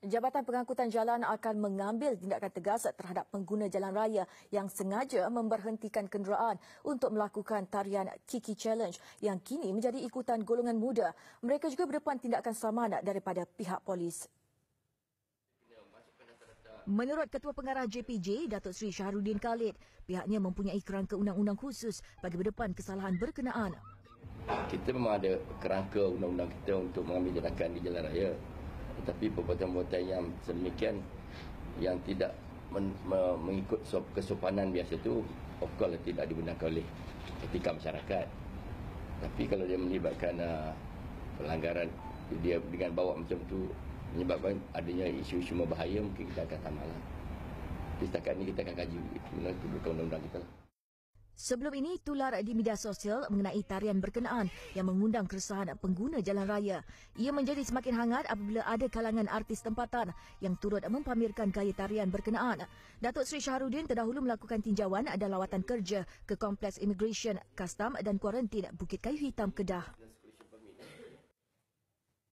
Jabatan Pengangkutan Jalan akan mengambil tindakan tegas terhadap pengguna jalan raya yang sengaja memberhentikan kenderaan untuk melakukan tarian Kiki Challenge yang kini menjadi ikutan golongan muda. Mereka juga berdepan tindakan saman daripada pihak polis. Menurut Ketua Pengarah JPJ, Datuk Sri Syahrudin Khalid, pihaknya mempunyai kerangka undang-undang khusus bagi berdepan kesalahan berkenaan. Kita memang ada kerangka undang-undang kita untuk mengambil tindakan di jalan raya tetapi perbuatan-perbuatan yang semikian yang tidak men, me, mengikut kesopanan biasa itu of course lah tidak digunakan oleh ketika masyarakat tapi kalau dia melibatkan uh, pelanggaran dia dengan bawa macam tu menyebabkan adanya isu-isu berbahaya mungkin kita akan tamatlah setakat ini kita akan kaji menurut undang-undang kita lah Sebelum ini, tular di media sosial mengenai tarian berkenaan yang mengundang keresahan pengguna jalan raya. Ia menjadi semakin hangat apabila ada kalangan artis tempatan yang turut mempamerkan gaya tarian berkenaan. Datuk Sri Syahrudin terdahulu melakukan tinjauan dan lawatan kerja ke Kompleks Immigration, Custom dan Kuarantin Bukit Kayu Hitam Kedah.